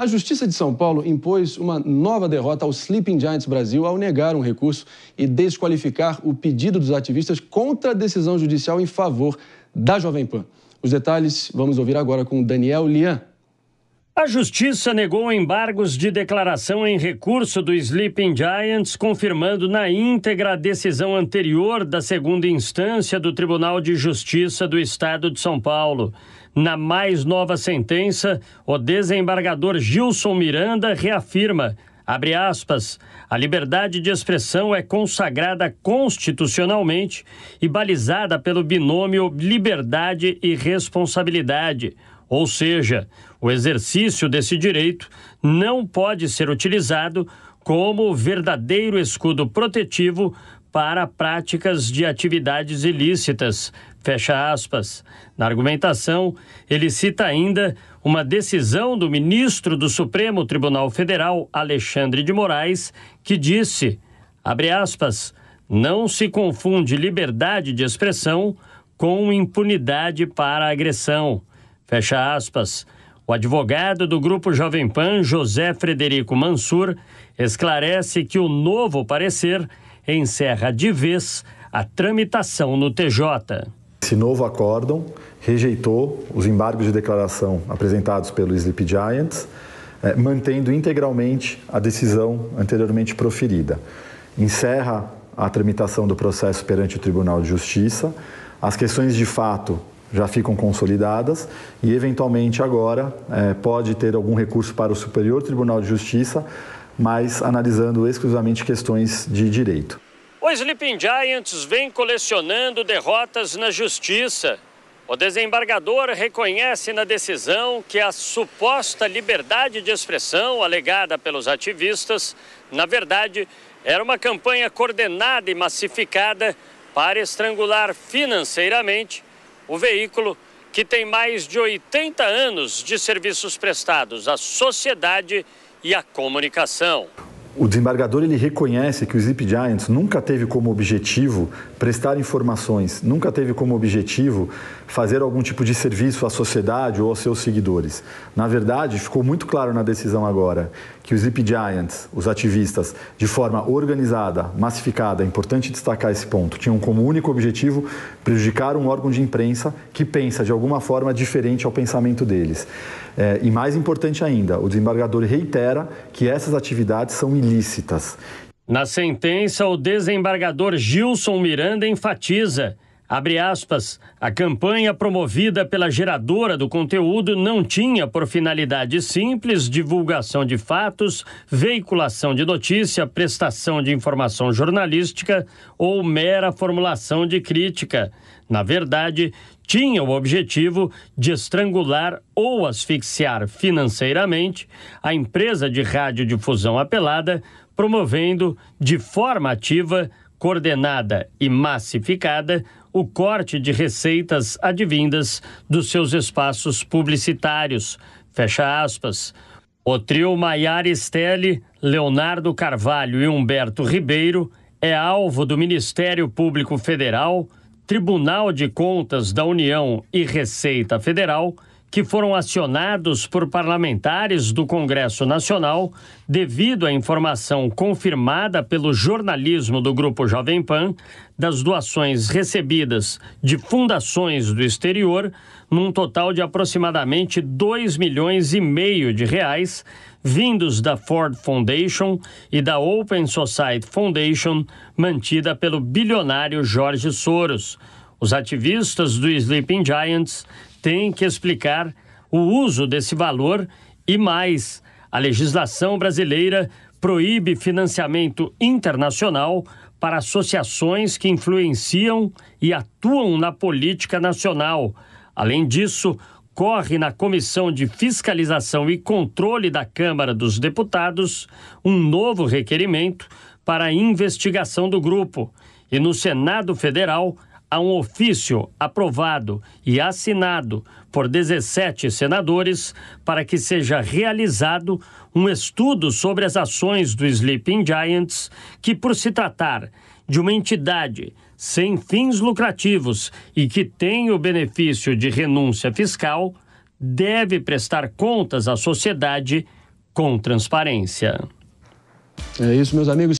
A Justiça de São Paulo impôs uma nova derrota ao Sleeping Giants Brasil ao negar um recurso e desqualificar o pedido dos ativistas contra a decisão judicial em favor da Jovem Pan. Os detalhes vamos ouvir agora com Daniel Lian. A justiça negou embargos de declaração em recurso do Sleeping Giants, confirmando na íntegra a decisão anterior da segunda instância do Tribunal de Justiça do Estado de São Paulo. Na mais nova sentença, o desembargador Gilson Miranda reafirma abre aspas, a liberdade de expressão é consagrada constitucionalmente e balizada pelo binômio liberdade e responsabilidade. Ou seja, o exercício desse direito não pode ser utilizado como verdadeiro escudo protetivo para práticas de atividades ilícitas, Fecha aspas. Na argumentação, ele cita ainda uma decisão do ministro do Supremo Tribunal Federal, Alexandre de Moraes, que disse, abre aspas, não se confunde liberdade de expressão com impunidade para agressão. Fecha aspas. O advogado do Grupo Jovem Pan, José Frederico Mansur, esclarece que o novo parecer encerra de vez a tramitação no TJ. Esse novo acórdão rejeitou os embargos de declaração apresentados pelo Sleep Giants, é, mantendo integralmente a decisão anteriormente proferida. Encerra a tramitação do processo perante o Tribunal de Justiça. As questões de fato já ficam consolidadas e, eventualmente, agora é, pode ter algum recurso para o Superior Tribunal de Justiça, mas analisando exclusivamente questões de direito. O Sleeping Giants vem colecionando derrotas na justiça. O desembargador reconhece na decisão que a suposta liberdade de expressão alegada pelos ativistas, na verdade, era uma campanha coordenada e massificada para estrangular financeiramente o veículo que tem mais de 80 anos de serviços prestados à sociedade e à comunicação. O desembargador ele reconhece que o Sleep Giants nunca teve como objetivo prestar informações, nunca teve como objetivo fazer algum tipo de serviço à sociedade ou aos seus seguidores. Na verdade, ficou muito claro na decisão agora que os Zip Giants, os ativistas, de forma organizada, massificada, é importante destacar esse ponto, tinham como único objetivo prejudicar um órgão de imprensa que pensa de alguma forma diferente ao pensamento deles. É, e mais importante ainda, o desembargador reitera que essas atividades são ilícitas. Na sentença, o desembargador Gilson Miranda enfatiza Abre aspas, a campanha promovida pela geradora do conteúdo não tinha por finalidade simples divulgação de fatos, veiculação de notícia, prestação de informação jornalística ou mera formulação de crítica. Na verdade, tinha o objetivo de estrangular ou asfixiar financeiramente a empresa de radiodifusão apelada, promovendo de forma ativa, coordenada e massificada o corte de receitas advindas dos seus espaços publicitários. Fecha aspas. O trio Maiara Stelli, Leonardo Carvalho e Humberto Ribeiro é alvo do Ministério Público Federal, Tribunal de Contas da União e Receita Federal que foram acionados por parlamentares do Congresso Nacional devido à informação confirmada pelo jornalismo do Grupo Jovem Pan das doações recebidas de fundações do exterior, num total de aproximadamente 2 milhões e meio de reais, vindos da Ford Foundation e da Open Society Foundation, mantida pelo bilionário Jorge Soros. Os ativistas do Sleeping Giants tem que explicar o uso desse valor e mais. A legislação brasileira proíbe financiamento internacional para associações que influenciam e atuam na política nacional. Além disso, corre na Comissão de Fiscalização e Controle da Câmara dos Deputados um novo requerimento para a investigação do grupo. E no Senado Federal, a um ofício aprovado e assinado por 17 senadores para que seja realizado um estudo sobre as ações do Sleeping Giants, que, por se tratar de uma entidade sem fins lucrativos e que tem o benefício de renúncia fiscal, deve prestar contas à sociedade com transparência. É isso, meus amigos.